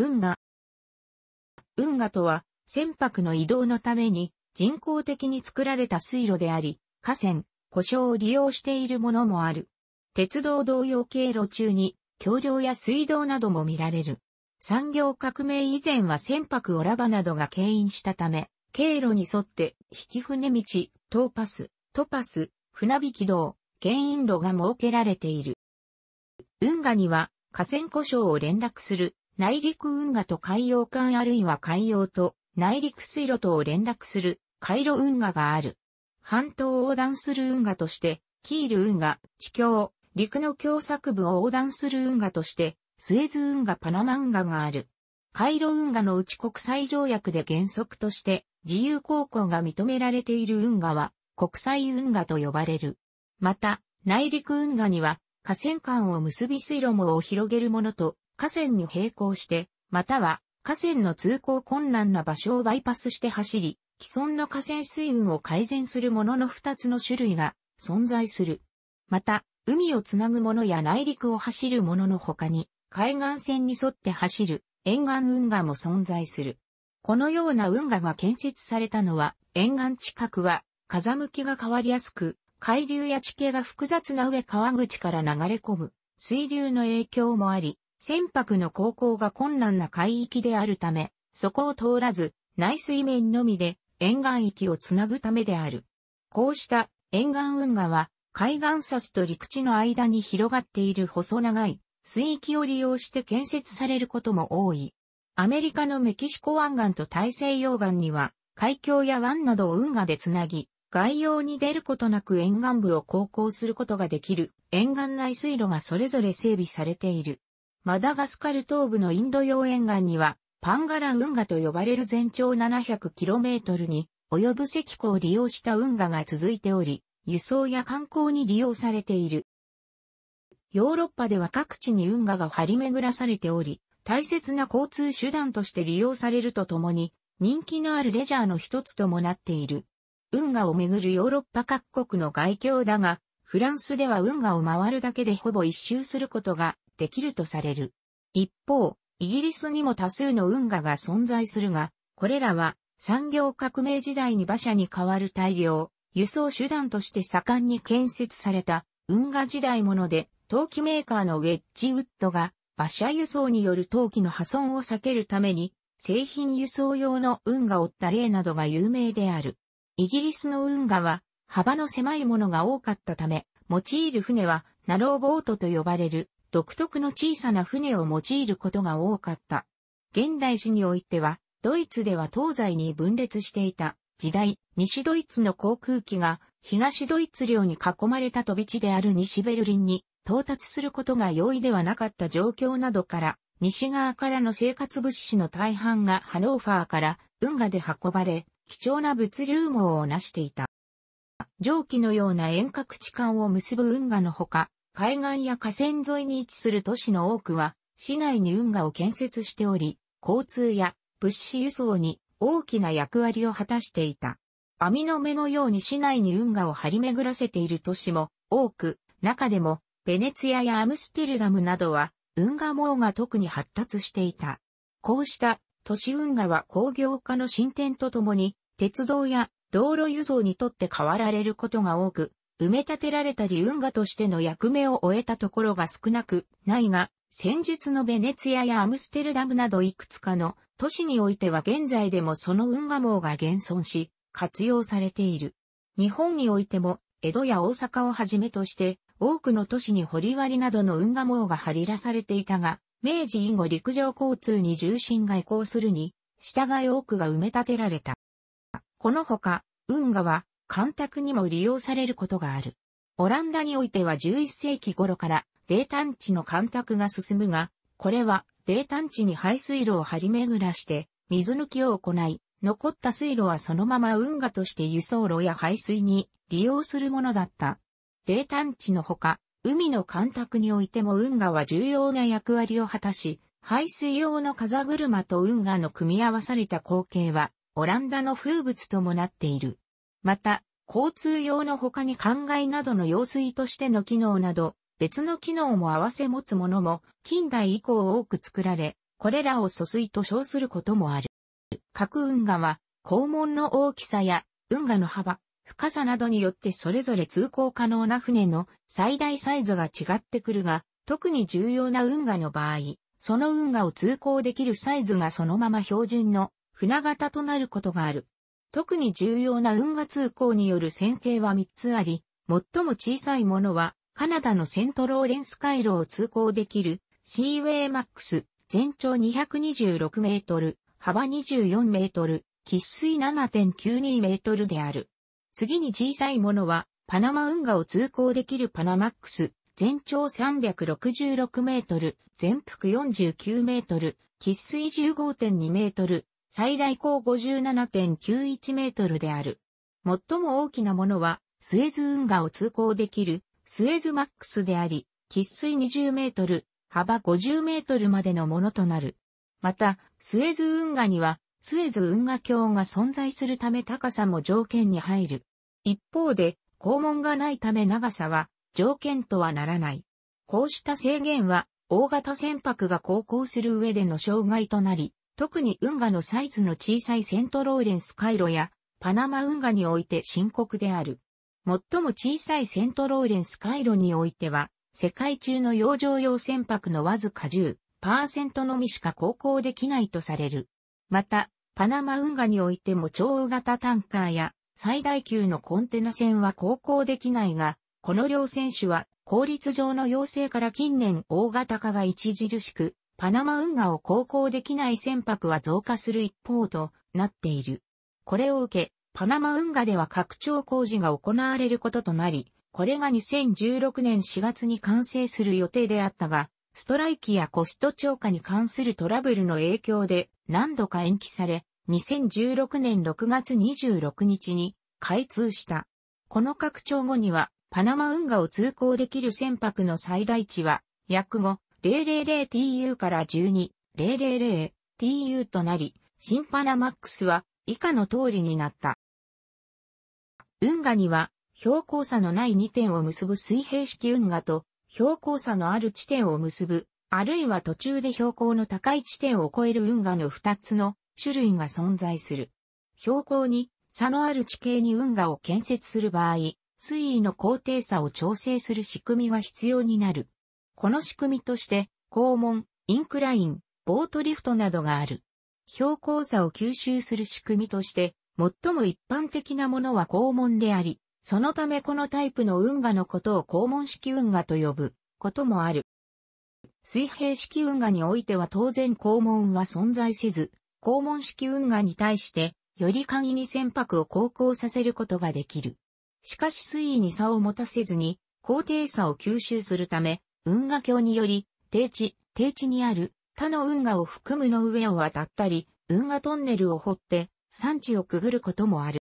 運河。運河とは、船舶の移動のために人工的に作られた水路であり、河川、故障を利用しているものもある。鉄道同様経路中に、橋梁や水道なども見られる。産業革命以前は船舶オラバなどが牽引したため、経路に沿って引き船道、トーパス、トパス、船引き道、牽引路が設けられている。運河には河川故障を連絡する内陸運河と海洋間あるいは海洋と内陸水路とを連絡する回路運河がある。半島を横断する運河として、キール運河、地境、陸の共作部を横断する運河として、スエズ運河パナマ運河がある。海路運河のうち国際条約で原則として自由航行が認められている運河は国際運河と呼ばれる。また、内陸運河には河川間を結び水路網を広げるものと河川に並行して、または河川の通行困難な場所をバイパスして走り、既存の河川水運を改善するものの2つの種類が存在する。また、海をつなぐものや内陸を走るものの他に、海岸線に沿って走る沿岸運河も存在する。このような運河が建設されたのは、沿岸近くは風向きが変わりやすく、海流や地形が複雑な上川口から流れ込む水流の影響もあり、船舶の航行が困難な海域であるため、そこを通らず、内水面のみで沿岸域をつなぐためである。こうした沿岸運河は、海岸札と陸地の間に広がっている細長い水域を利用して建設されることも多い。アメリカのメキシコ湾岸と大西洋岸には、海峡や湾などを運河でつなぎ、外洋に出ることなく沿岸部を航行することができる沿岸内水路がそれぞれ整備されている。マダガスカル東部のインド洋沿岸には、パンガラ運河と呼ばれる全長 700km に及ぶ石湖を利用した運河が続いており、輸送や観光に利用されている。ヨーロッパでは各地に運河が張り巡らされており、大切な交通手段として利用されるとともに、人気のあるレジャーの一つともなっている。運河をめぐるヨーロッパ各国の外境だが、フランスでは運河を回るだけでほぼ一周することができるとされる。一方、イギリスにも多数の運河が存在するが、これらは産業革命時代に馬車に代わる大量、輸送手段として盛んに建設された運河時代もので、陶器メーカーのウェッジウッドが馬車輸送による陶器の破損を避けるために、製品輸送用の運河をった例などが有名である。イギリスの運河は幅の狭いものが多かったため、用いる船はナローボートと呼ばれる独特の小さな船を用いることが多かった。現代史においては、ドイツでは東西に分裂していた時代、西ドイツの航空機が東ドイツ領に囲まれた飛び地である西ベルリンに到達することが容易ではなかった状況などから、西側からの生活物資の大半がハノーファーから運河で運ばれ、貴重な物流網を成していた。蒸気のような遠隔地間を結ぶ運河のほか、海岸や河川沿いに位置する都市の多くは、市内に運河を建設しており、交通や物資輸送に大きな役割を果たしていた。網の目のように市内に運河を張り巡らせている都市も多く、中でも、ベネツィアやアムステルダムなどは、運河網が特に発達していた。こうした都市運河は工業化の進展とともに、鉄道や道路輸送にとって変わられることが多く、埋め立てられたり運河としての役目を終えたところが少なくないが、戦術のベネツィアやアムステルダムなどいくつかの都市においては現在でもその運河網が現存し、活用されている。日本においても、江戸や大阪をはじめとして、多くの都市に掘り割りなどの運河網が張り出されていたが、明治以後陸上交通に重心が移行するに、従い多くが埋め立てられた。このほか、運河は、干拓にも利用されることがある。オランダにおいては11世紀頃から、泥炭地の干拓が進むが、これは、泥炭地に排水路を張り巡らして、水抜きを行い、残った水路はそのまま運河として輸送路や排水に利用するものだった。泥炭地のほか、海の干拓においても運河は重要な役割を果たし、排水用の風車と運河の組み合わされた光景は、オランダの風物ともなっている。また、交通用の他に灌漑などの用水としての機能など、別の機能も合わせ持つものも近代以降多く作られ、これらを疎水と称することもある。各運河は、肛門の大きさや運河の幅、深さなどによってそれぞれ通行可能な船の最大サイズが違ってくるが、特に重要な運河の場合、その運河を通行できるサイズがそのまま標準の船型となることがある。特に重要な運河通行による線形は3つあり、最も小さいものは、カナダのセントローレンス回路を通行できる、シーウェイマックス、全長226メートル、幅24メートル、喫水7.92メートルである。次に小さいものは、パナマ運河を通行できるパナマックス、全長366メートル、全幅49メートル、喫水15.2メートル、最大高57.91メートルである。最も大きなものは、スエズ運河を通行できる、スエズマックスであり、喫水20メートル、幅50メートルまでのものとなる。また、スエズ運河には、スエズ運河橋が存在するため高さも条件に入る。一方で、肛門がないため長さは条件とはならない。こうした制限は、大型船舶が航行する上での障害となり、特に運河のサイズの小さいセントローレンス回路やパナマ運河において深刻である。最も小さいセントローレンス回路においては、世界中の洋上用船舶のわずか10%のみしか航行できないとされる。また、パナマ運河においても超大型タンカーや最大級のコンテナ船は航行できないが、この両選手は効率上の要請から近年大型化が著しくパナマ運河を航行できない船舶は増加する一方となっている。これを受け、パナマ運河では拡張工事が行われることとなり、これが2016年4月に完成する予定であったが、ストライキやコスト超過に関するトラブルの影響で何度か延期され、2016年6月26日に開通した。この拡張後には、パナマ運河を通行できる船舶の最大値は約5 000tu から 12000tu となり、シンパナマックスは以下の通りになった。運河には標高差のない2点を結ぶ水平式運河と標高差のある地点を結ぶ、あるいは途中で標高の高い地点を超える運河の2つの種類が存在する。標高に差のある地形に運河を建設する場合、水位の高低差を調整する仕組みが必要になる。この仕組みとして、肛門、インクライン、ボートリフトなどがある。標高差を吸収する仕組みとして、最も一般的なものは肛門であり、そのためこのタイプの運河のことを肛門式運河と呼ぶこともある。水平式運河においては当然肛門は存在せず、肛門式運河に対して、より簡易に船舶を航行させることができる。しかし水位に差を持たせずに、高低差を吸収するため、運河橋により、低地、低地にある他の運河を含むの上を渡ったり、運河トンネルを掘って、山地をくぐることもある。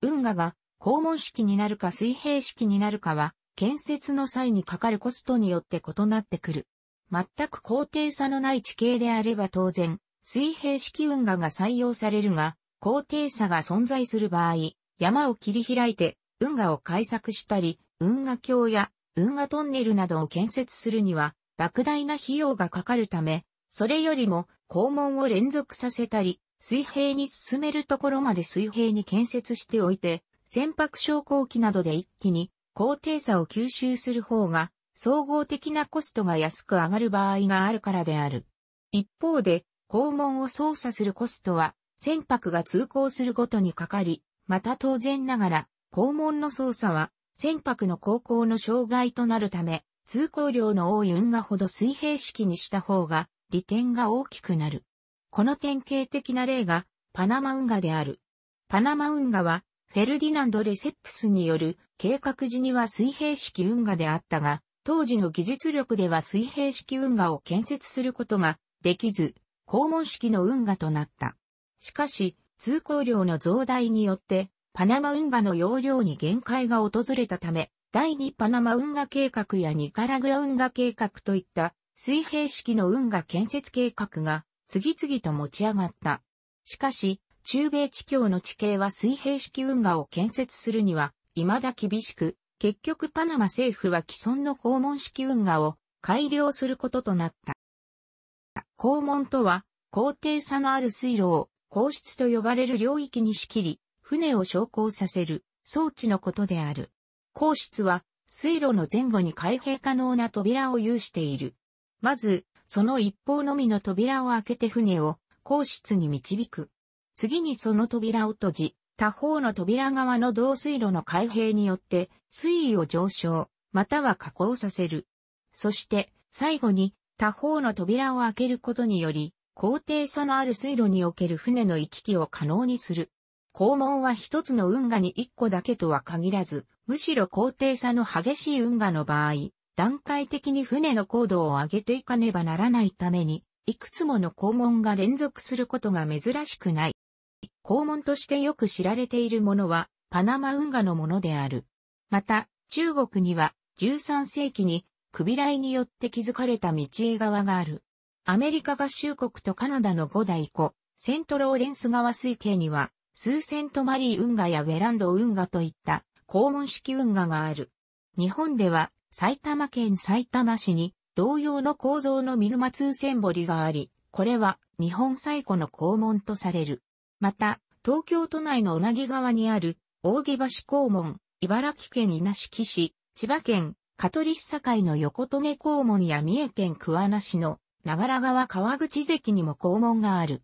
運河が肛門式になるか水平式になるかは、建設の際にかかるコストによって異なってくる。全く高低差のない地形であれば当然、水平式運河が採用されるが、高低差が存在する場合、山を切り開いて、運河を開削したり、運河橋や運河トンネルなどを建設するには、莫大な費用がかかるため、それよりも肛門を連続させたり、水平に進めるところまで水平に建設しておいて、船舶昇降機などで一気に高低差を吸収する方が、総合的なコストが安く上がる場合があるからである。一方で、肛門を操作するコストは、船舶が通行するごとにかかり、また当然ながら、肛門の操作は、船舶の航行の障害となるため、通行量の多い運河ほど水平式にした方が、利点が大きくなる。この典型的な例が、パナマ運河である。パナマ運河は、フェルディナンド・レセップスによる計画時には水平式運河であったが、当時の技術力では水平式運河を建設することができず、肛門式の運河となった。しかし、通行量の増大によってパナマ運河の容量に限界が訪れたため、第2パナマ運河計画やニカラグア運河計画といった水平式の運河建設計画が次々と持ち上がった。しかし、中米地境の地形は水平式運河を建設するには未だ厳しく、結局パナマ政府は既存の訪問式運河を改良することとなった。訪問とは、高低差のある水路を、皇室と呼ばれる領域に仕切り、船を昇降させる装置のことである。硬室は水路の前後に開閉可能な扉を有している。まず、その一方のみの扉を開けて船を硬室に導く。次にその扉を閉じ、他方の扉側の導水路の開閉によって水位を上昇、または下降させる。そして最後に他方の扉を開けることにより、高低差のある水路における船の行き来を可能にする。肛門は一つの運河に一個だけとは限らず、むしろ高低差の激しい運河の場合、段階的に船の高度を上げていかねばならないために、いくつもの肛門が連続することが珍しくない。肛門としてよく知られているものは、パナマ運河のものである。また、中国には、13世紀に、クビライによって築かれた道江川がある。アメリカ合衆国とカナダの五大湖、セントローレンス川水系には、スーセントマリー運河やウェランド運河といった公門式運河がある。日本では埼玉県埼玉市に同様の構造の見沼通船堀があり、これは日本最古の公門とされる。また、東京都内の同じ川にある扇橋公門、茨城県稲敷市、千葉県香取市境の横戸根公門や三重県桑名市の長良川川口関にも公門がある。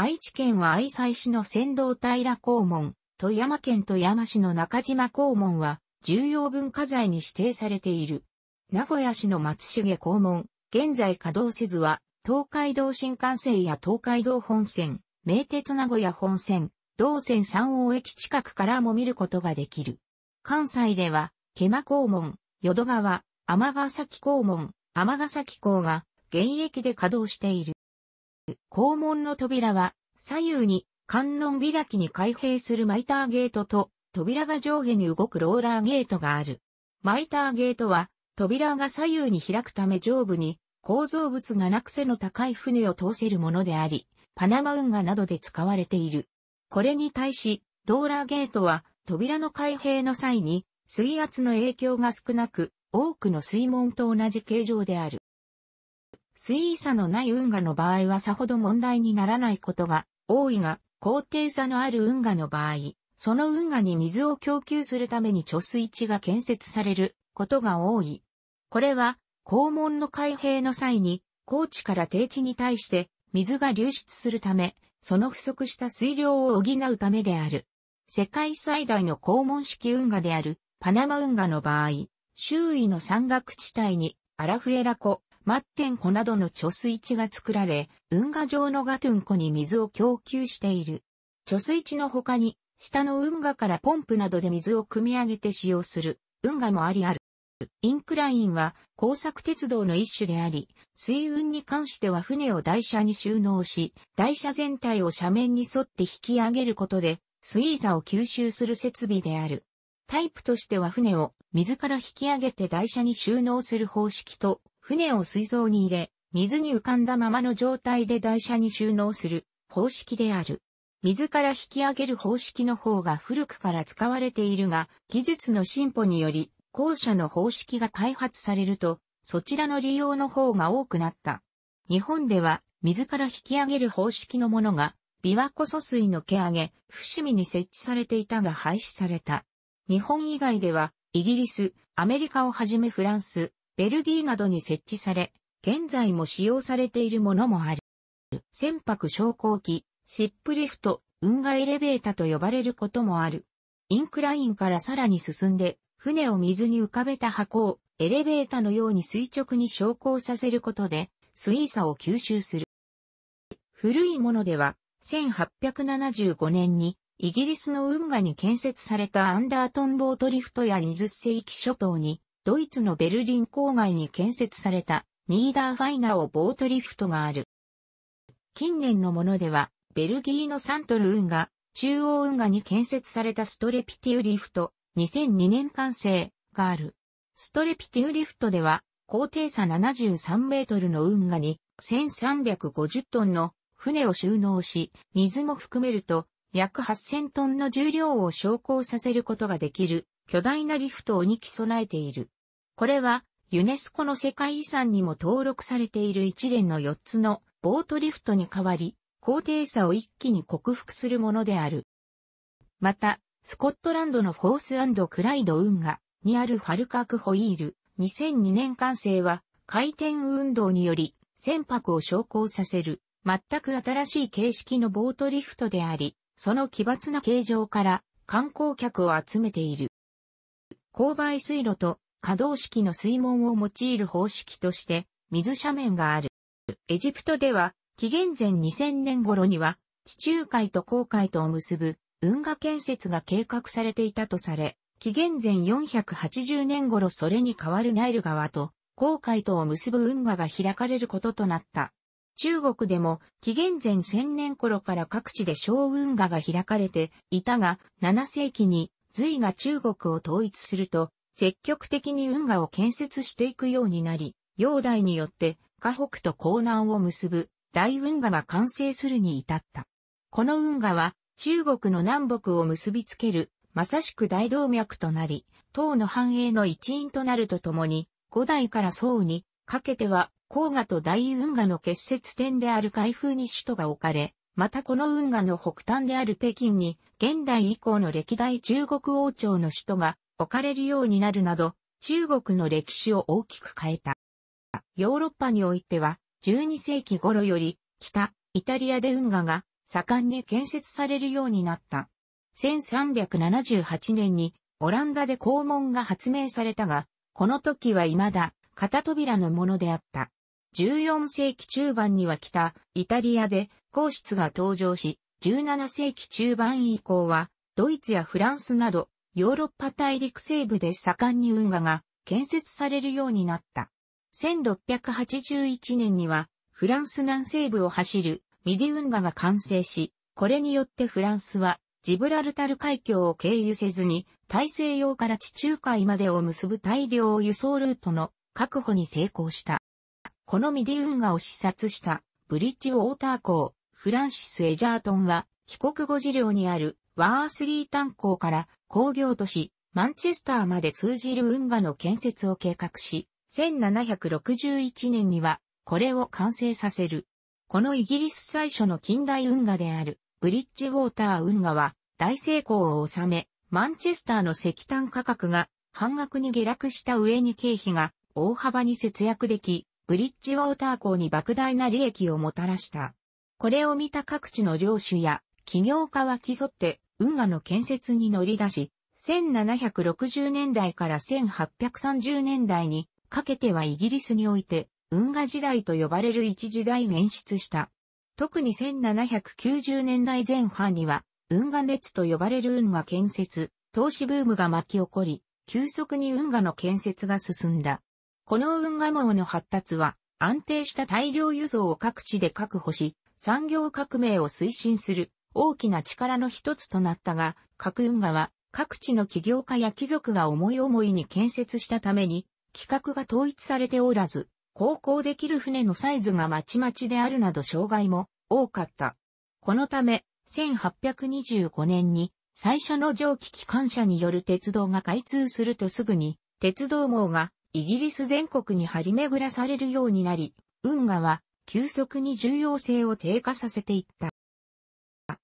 愛知県は愛西市の仙道平公門、富山県富山市の中島公門は、重要文化財に指定されている。名古屋市の松重公門、現在稼働せずは、東海道新幹線や東海道本線、名鉄名古屋本線、道線三王駅近くからも見ることができる。関西では、ケマ公門、淀川、天ヶ崎公門、天ヶ崎港が現役で稼働している。肛門の扉は左右に観音開きに開閉するマイターゲートと扉が上下に動くローラーゲートがある。マイターゲートは扉が左右に開くため上部に構造物がなく背の高い船を通せるものであり、パナマ運河などで使われている。これに対し、ローラーゲートは扉の開閉の際に水圧の影響が少なく、多くの水門と同じ形状である。水位差のない運河の場合はさほど問題にならないことが多いが、高低差のある運河の場合、その運河に水を供給するために貯水池が建設されることが多い。これは、肛門の開閉の際に、高地から低地に対して水が流出するため、その不足した水量を補うためである。世界最大の肛門式運河であるパナマ運河の場合、周囲の山岳地帯にアラフエラ湖、マッテン湖などの貯水池が作られ、運河上のガトゥン湖に水を供給している。貯水池の他に、下の運河からポンプなどで水を汲み上げて使用する運河もありある。インクラインは工作鉄道の一種であり、水運に関しては船を台車に収納し、台車全体を斜面に沿って引き上げることで、水位差を吸収する設備である。タイプとしては船を水から引き上げて台車に収納する方式と、船を水槽に入れ、水に浮かんだままの状態で台車に収納する方式である。水から引き上げる方式の方が古くから使われているが、技術の進歩により、後者の方式が開発されると、そちらの利用の方が多くなった。日本では、水から引き上げる方式のものが、琵琶湖疎水の毛上げ、伏見に設置されていたが廃止された。日本以外では、イギリス、アメリカをはじめフランス、ベルギーなどに設置され、現在も使用されているものもある。船舶昇降機、シップリフト、運河エレベータと呼ばれることもある。インクラインからさらに進んで、船を水に浮かべた箱をエレベータのように垂直に昇降させることで、水差を吸収する。古いものでは、1875年にイギリスの運河に建設されたアンダートンボートリフトや20世紀諸島にドイツのベルリン郊外に建設されたニーダーファイナをボートリフトがある。近年のものでは、ベルギーのサントル運河、中央運河に建設されたストレピティウリフト、2002年完成がある。ストレピティウリフトでは、高低差73メートルの運河に1350トンの船を収納し、水も含めると約8000トンの重量を昇降させることができる巨大なリフトを2機備えている。これは、ユネスコの世界遺産にも登録されている一連の4つのボートリフトに代わり、高低差を一気に克服するものである。また、スコットランドのフォースクライド運河にあるファルカークホイール、2002年完成は、回転運動により、船舶を昇降させる、全く新しい形式のボートリフトであり、その奇抜な形状から観光客を集めている。勾配水路と可動式の水門を用いる方式として、水斜面がある。エジプトでは、紀元前2000年頃には、地中海と航海とを結ぶ運河建設が計画されていたとされ、紀元前480年頃それに代わるナイル川と航海とを結ぶ運河が開かれることとなった。中国でも紀元前1000年頃から各地で小運河が開かれていたが、7世紀に隋が中国を統一すると、積極的に運河を建設していくようになり、煬台によって河北と江南を結ぶ大運河が完成するに至った。この運河は中国の南北を結びつけるまさしく大動脈となり、唐の繁栄の一因となるとともに、古代から宋にかけては黄河と大運河の結節点である開封に首都が置かれ、またこの運河の北端である北京に現代以降の歴代中国王朝の首都が置かれるようになるなど、中国の歴史を大きく変えた。ヨーロッパにおいては、12世紀頃より、北、イタリアで運河が盛んに建設されるようになった。1378年にオランダで肛門が発明されたが、この時は未だ片扉のものであった。14世紀中盤には北イタリアで皇室が登場し、17世紀中盤以降はドイツやフランスなどヨーロッパ大陸西部で盛んに運河が建設されるようになった。1681年には、フランス南西部を走るミディ運河が完成し、これによってフランスはジブラルタル海峡を経由せずに大西洋から地中海までを結ぶ大量輸送ルートの確保に成功した。このミディ運河を視察したブリッジウォーター港フランシス・エジャートンは帰国後事業にあるワースリー炭鉱から工業都市、マンチェスターまで通じる運河の建設を計画し、1761年にはこれを完成させる。このイギリス最初の近代運河であるブリッジウォーター運河は大成功を収め、マンチェスターの石炭価格が半額に下落した上に経費が大幅に節約でき、ブリッジウォーター港に莫大な利益をもたらした。これを見た各地の領主や企業家は競って運河の建設に乗り出し、1760年代から1830年代にかけてはイギリスにおいて運河時代と呼ばれる一時代演出した。特に1790年代前半には運河熱と呼ばれる運河建設、投資ブームが巻き起こり、急速に運河の建設が進んだ。この運河網の発達は安定した大量輸送を各地で確保し、産業革命を推進する大きな力の一つとなったが、各運河は各地の企業家や貴族が思い思いに建設したために、規格が統一されておらず、航行できる船のサイズがまちまちであるなど障害も多かった。このため、1825年に最初の蒸気機関車による鉄道が開通するとすぐに、鉄道網がイギリス全国に張り巡らされるようになり、運河は急速に重要性を低下させていった。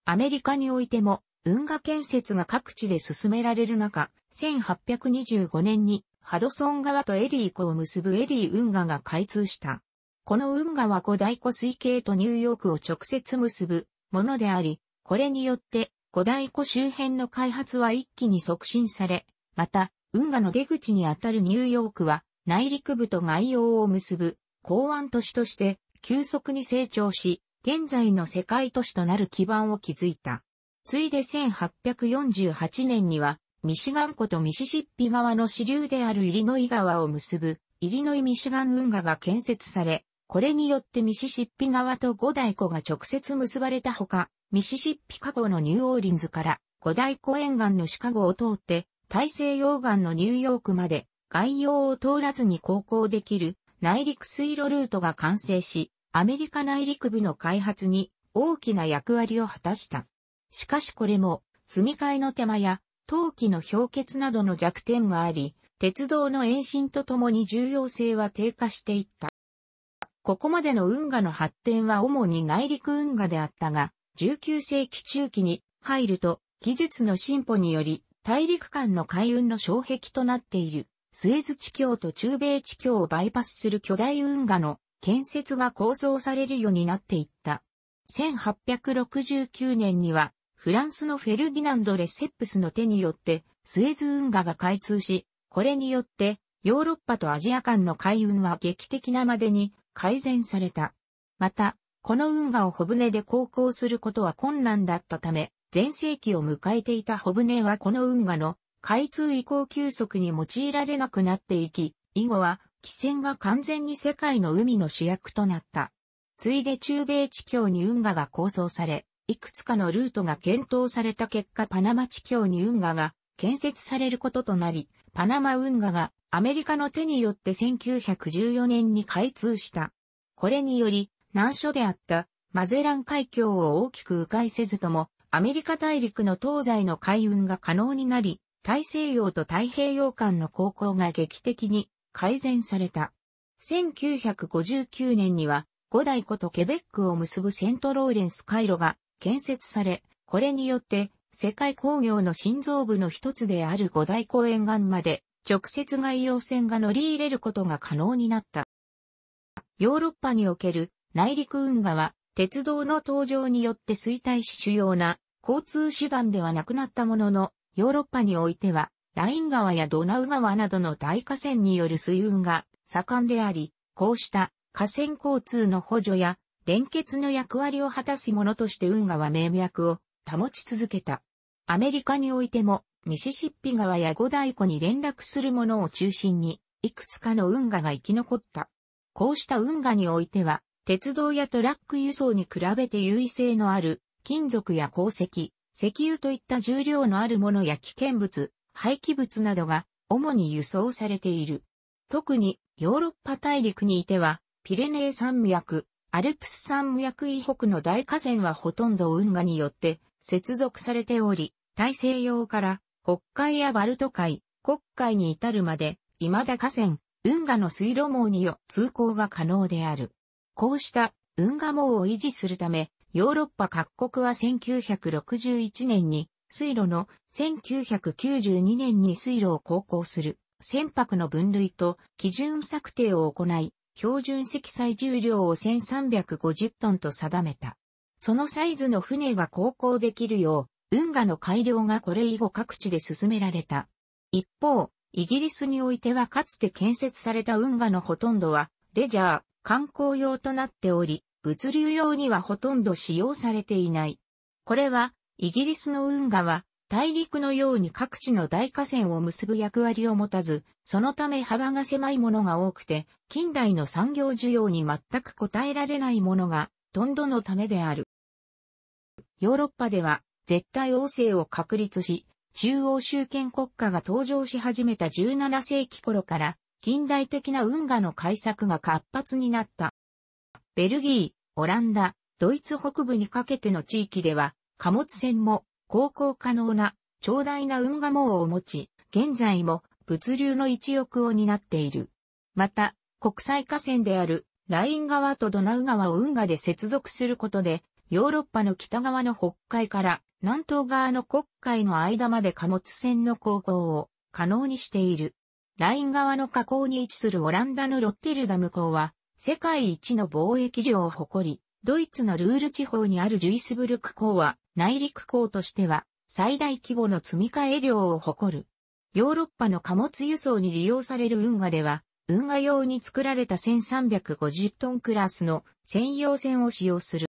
アメリカにおいても運河建設が各地で進められる中、1825年にハドソン川とエリー湖を結ぶエリー運河が開通した。この運河は五大湖水系とニューヨークを直接結ぶものであり、これによって五大湖周辺の開発は一気に促進され、また、運河の出口にあたるニューヨークは内陸部と外洋を結ぶ港湾都市として急速に成長し、現在の世界都市となる基盤を築いた。ついで1848年には、ミシガン湖とミシシッピ川の支流であるイリノイ川を結ぶ、イリノイ・ミシガン運河が建設され、これによってミシシッピ川と五大湖が直接結ばれたほか、ミシシッピ河口のニューオーリンズから五大湖沿岸のシカゴを通って、大西洋岸のニューヨークまで、外洋を通らずに航行できる内陸水路ルートが完成し、アメリカ内陸部の開発に大きな役割を果たした。しかしこれも、積み替えの手間や、陶器の氷結などの弱点があり、鉄道の延伸とともに重要性は低下していった。ここまでの運河の発展は主に内陸運河であったが、19世紀中期に入ると、技術の進歩により、大陸間の海運の障壁となっている、スエズ地峡と中米地峡をバイパスする巨大運河の建設が構想されるようになっていった。1869年には、フランスのフェルディナンド・レセップスの手によって、スエズ運河が開通し、これによって、ヨーロッパとアジア間の海運は劇的なまでに改善された。また、この運河を小舟で航行することは困難だったため、前世紀を迎えていた小舟はこの運河の開通以降急速に用いられなくなっていき、以後は汽船が完全に世界の海の主役となった。ついで中米地境に運河が構想され、いくつかのルートが検討された結果パナマ地境に運河が建設されることとなり、パナマ運河がアメリカの手によって1914年に開通した。これにより、難所であったマゼラン海峡を大きく迂回せずとも、アメリカ大陸の東西の海運が可能になり、大西洋と太平洋間の航行が劇的に改善された。1959年には、五代湖とケベックを結ぶセントローレンス回路が建設され、これによって世界工業の心臓部の一つである五大湖沿岸まで直接外洋船が乗り入れることが可能になった。ヨーロッパにおける内陸運河は鉄道の登場によって衰退し主要な交通手段ではなくなったものの、ヨーロッパにおいてはライン川やドナウ川などの大河川による水運が盛んであり、こうした河川交通の補助や連結の役割を果たすものとして運河は名脈を保ち続けた。アメリカにおいてもミシシッピ川や五大湖に連絡するものを中心にいくつかの運河が生き残った。こうした運河においては鉄道やトラック輸送に比べて優位性のある金属や鉱石、石油といった重量のあるものや危険物、廃棄物などが主に輸送されている。特にヨーロッパ大陸にいては、ピレネー山脈、アルプス山脈以北の大河川はほとんど運河によって接続されており、大西洋から北海やバルト海、国海に至るまで、未だ河川、運河の水路網によ通行が可能である。こうした運河網を維持するため、ヨーロッパ各国は1961年に水路の1992年に水路を航行する船舶の分類と基準策定を行い、標準積載重量を1350トンと定めた。そのサイズの船が航行できるよう、運河の改良がこれ以後各地で進められた。一方、イギリスにおいてはかつて建設された運河のほとんどは、レジャー、観光用となっており、物流用にはほとんど使用されていない。これはイギリスの運河は、大陸のように各地の大河川を結ぶ役割を持たず、そのため幅が狭いものが多くて、近代の産業需要に全く応えられないものが、どんどのためである。ヨーロッパでは、絶対王政を確立し、中央集権国家が登場し始めた17世紀頃から、近代的な運河の開削が活発になった。ベルギー、オランダ、ドイツ北部にかけての地域では、貨物船も航行可能な長大な運河網を持ち、現在も物流の一翼を担っている。また、国際河川であるライン川とドナウ川を運河で接続することで、ヨーロッパの北側の北海から南東側の国海の間まで貨物船の航行を可能にしている。ライン側の河口に位置するオランダのロッテルダム港は、世界一の貿易量を誇り、ドイツのルール地方にあるジュイスブルク港は、内陸港としては最大規模の積み替え量を誇る。ヨーロッパの貨物輸送に利用される運河では、運河用に作られた1350トンクラスの専用船を使用する。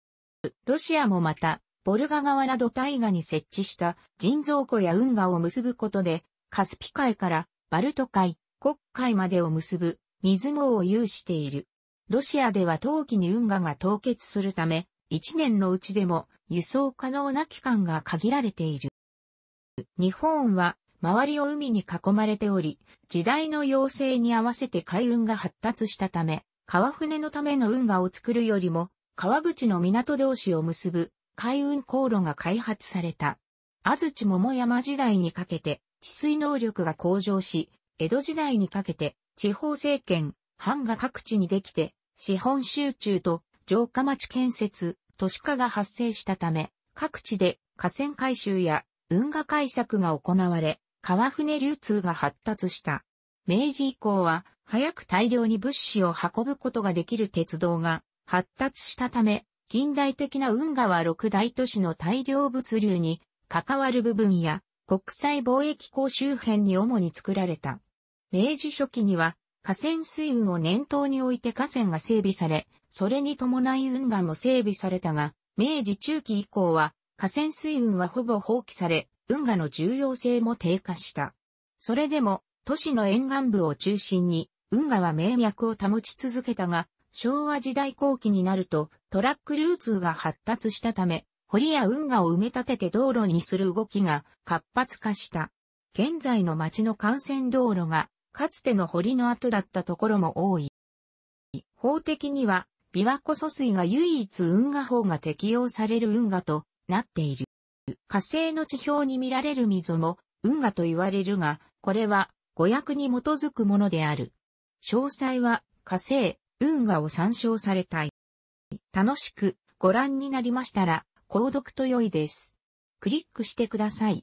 ロシアもまた、ボルガ川など大河に設置した人造湖や運河を結ぶことで、カスピ海からバルト海、黒海までを結ぶ水網を有している。ロシアでは冬季に運河が凍結するため、1年のうちでも輸送可能な期間が限られている。日本は周りを海に囲まれており、時代の要請に合わせて海運が発達したため、川船のための運河を作るよりも、川口の港同士を結ぶ海運航路が開発された。安土桃山時代にかけて治水能力が向上し、江戸時代にかけて地方政権、藩が各地にできて、資本集中と城下町建設、都市化が発生したため、各地で河川改修や運河改作が行われ、川船流通が発達した。明治以降は、早く大量に物資を運ぶことができる鉄道が発達したため、近代的な運河は六大都市の大量物流に関わる部分や国際貿易港周辺に主に作られた。明治初期には河川水運を念頭に置いて河川が整備され、それに伴い運河も整備されたが、明治中期以降は河川水運はほぼ放棄され、運河の重要性も低下した。それでも、都市の沿岸部を中心に、運河は名脈を保ち続けたが、昭和時代後期になると、トラック流通が発達したため、堀や運河を埋め立てて道路にする動きが活発化した。現在の町の幹線道路が、かつての堀の跡だったところも多い。法的には、琵琶湖疎水が唯一運河法が適用される運河となっている。火星の地表に見られる溝も運河と言われるが、これは語訳に基づくものである。詳細は火星、運河を参照されたい。楽しくご覧になりましたら、購読と良いです。クリックしてください。